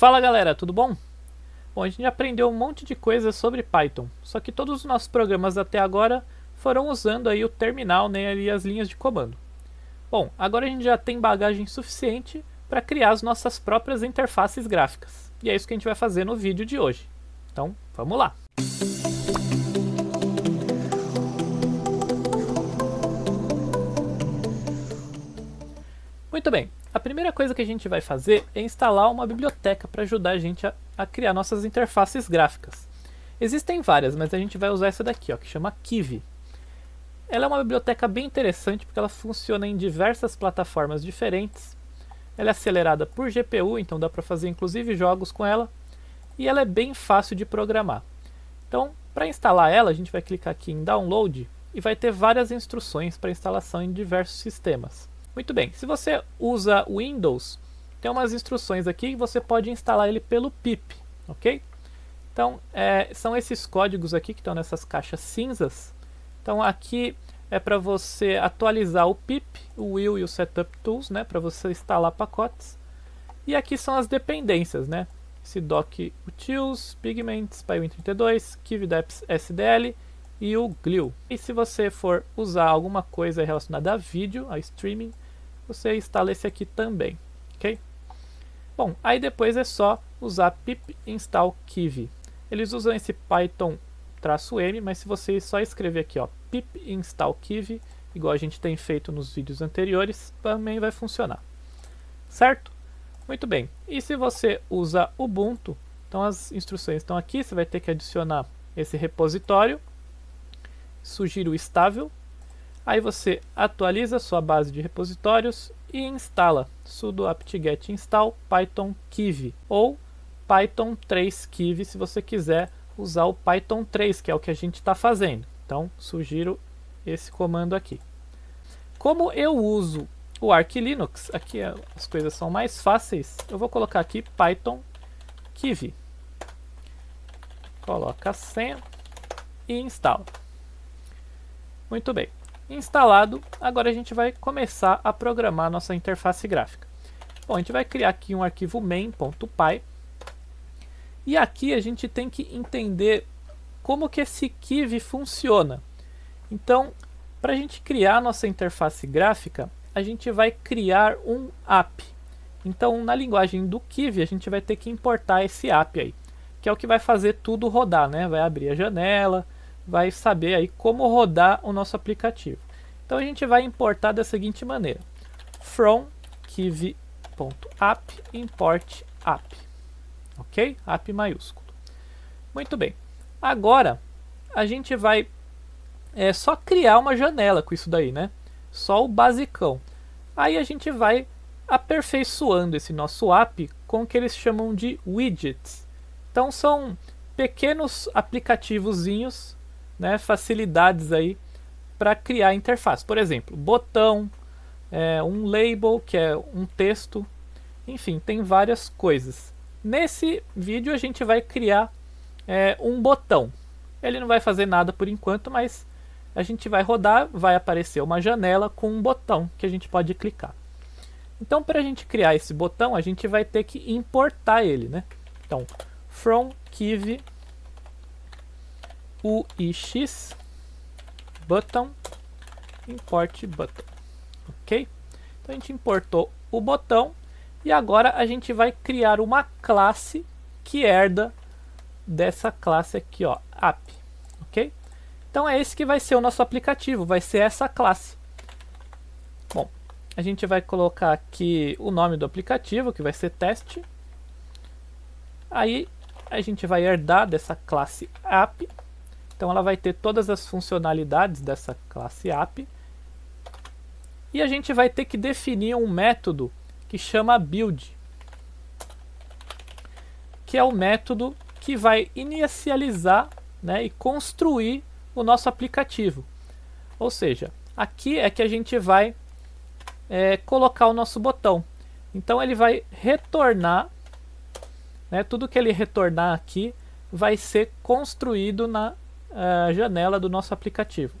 Fala galera, tudo bom? Bom, a gente aprendeu um monte de coisas sobre Python, só que todos os nossos programas até agora foram usando aí o terminal né, e as linhas de comando. Bom, agora a gente já tem bagagem suficiente para criar as nossas próprias interfaces gráficas. E é isso que a gente vai fazer no vídeo de hoje. Então, vamos lá! Muito bem, a primeira coisa que a gente vai fazer é instalar uma biblioteca para ajudar a gente a, a, criar nossas interfaces gráficas. Existem várias, mas a gente vai usar essa daqui, ó, que chama Kivi. Ela é uma biblioteca bem interessante porque ela funciona em diversas plataformas diferentes. Ela é acelerada por GPU, então dá para fazer inclusive jogos com ela. E ela é bem fácil de programar. Então, para instalar ela, a gente vai clicar aqui em Download e vai ter várias instruções para instalação em diversos sistemas. Muito bem, se você usa Windows, tem umas instruções aqui que você pode instalar ele pelo pip, ok? Então, é, são esses códigos aqui que estão nessas caixas cinzas. Então, aqui é para você atualizar o pip, o will e o setup tools, né, para você instalar pacotes. E aqui são as dependências, né? Esse doc utils, pigment, spywin32, kivdeps sdl e o glue. E se você for usar alguma coisa relacionada a vídeo, a streaming, você instala esse aqui também, ok? Bom, aí depois é só usar pip install kivy. Eles usam esse python-m, mas se você só escrever aqui ó, pip install kivy, igual a gente tem feito nos vídeos anteriores, também vai funcionar. Certo? Muito bem. E se você usa Ubuntu, então as instruções estão aqui, você vai ter que adicionar esse repositório, sugiro estável, Aí você atualiza sua base de repositórios e instala sudo apt-get install python kiv ou python 3 kiv se você quiser usar o python 3, que é o que a gente está fazendo. Então, sugiro esse comando aqui. Como eu uso o Arch Linux, aqui é, as coisas são mais fáceis, eu vou colocar aqui python kiv. Coloca a senha e instala. Muito bem. Instalado, agora a gente vai começar a programar a nossa interface gráfica. Bom, a gente vai criar aqui um arquivo main.py e aqui a gente tem que entender como que esse Kiv funciona. Então, para a gente criar a nossa interface gráfica, a gente vai criar um app. Então, na linguagem do Kiv, a gente vai ter que importar esse app aí, que é o que vai fazer tudo rodar, né? Vai abrir a janela, vai saber aí como rodar o nosso aplicativo. Então a gente vai importar da seguinte maneira: from kiv.app import app. OK? App maiúsculo. Muito bem. Agora a gente vai é só criar uma janela com isso daí, né? Só o basicão. Aí a gente vai aperfeiçoando esse nosso app com o que eles chamam de widgets. Então são pequenos aplicativozinhos né, facilidades aí para criar interface. Por exemplo, botão, é, um label, que é um texto, enfim, tem várias coisas. Nesse vídeo a gente vai criar é, um botão. Ele não vai fazer nada por enquanto, mas a gente vai rodar, vai aparecer uma janela com um botão que a gente pode clicar. Então, para a gente criar esse botão, a gente vai ter que importar ele, né? Então, from Kiv UIX button import button, ok? Então a gente importou o botão e agora a gente vai criar uma classe que herda dessa classe aqui, ó, app, ok? Então é esse que vai ser o nosso aplicativo, vai ser essa classe. Bom, a gente vai colocar aqui o nome do aplicativo, que vai ser teste. Aí a gente vai herdar dessa classe app então ela vai ter todas as funcionalidades dessa classe app. E a gente vai ter que definir um método que chama build. Que é o método que vai inicializar né, e construir o nosso aplicativo. Ou seja, aqui é que a gente vai é, colocar o nosso botão. Então ele vai retornar, né, tudo que ele retornar aqui vai ser construído na a janela do nosso aplicativo.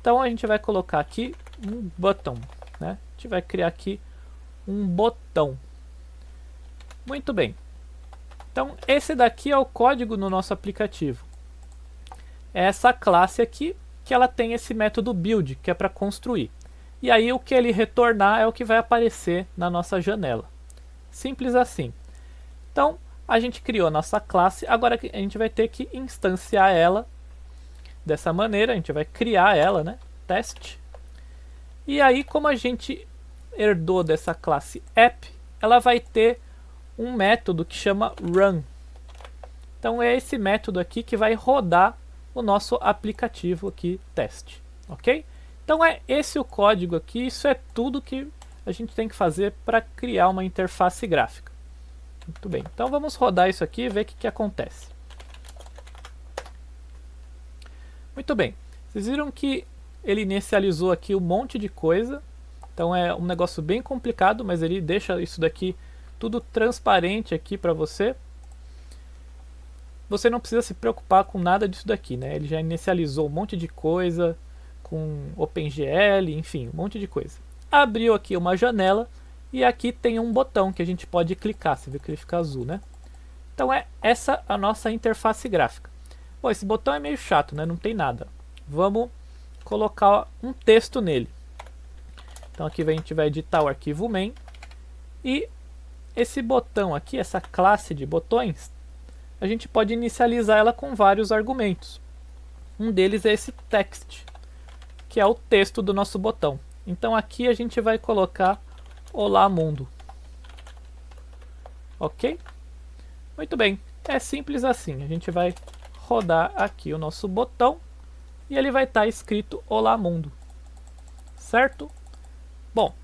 Então a gente vai colocar aqui um botão, né? A gente vai criar aqui um botão. Muito bem. Então esse daqui é o código no nosso aplicativo. É essa classe aqui que ela tem esse método build, que é para construir. E aí o que ele retornar é o que vai aparecer na nossa janela. Simples assim. Então, a gente criou a nossa classe, agora a gente vai ter que instanciar ela Dessa maneira, a gente vai criar ela, né? Test. E aí, como a gente herdou dessa classe app, ela vai ter um método que chama run. Então é esse método aqui que vai rodar o nosso aplicativo aqui teste, ok? Então é esse o código aqui, isso é tudo que a gente tem que fazer para criar uma interface gráfica. Muito bem, então vamos rodar isso aqui e ver o que, que acontece. Muito bem, vocês viram que ele inicializou aqui um monte de coisa, então é um negócio bem complicado, mas ele deixa isso daqui tudo transparente aqui para você. Você não precisa se preocupar com nada disso daqui, né? Ele já inicializou um monte de coisa com OpenGL, enfim, um monte de coisa. Abriu aqui uma janela e aqui tem um botão que a gente pode clicar, você viu que ele fica azul, né? Então é essa a nossa interface gráfica. Pô, esse botão é meio chato, né? Não tem nada. Vamos colocar um texto nele. Então aqui a gente vai editar o arquivo main. E esse botão aqui, essa classe de botões, a gente pode inicializar ela com vários argumentos. Um deles é esse text, que é o texto do nosso botão. Então aqui a gente vai colocar Olá Mundo. Ok? Muito bem, é simples assim. A gente vai rodar aqui o nosso botão e ele vai estar tá escrito Olá Mundo, certo? Bom,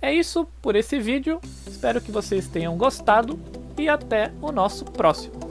é isso por esse vídeo, espero que vocês tenham gostado e até o nosso próximo.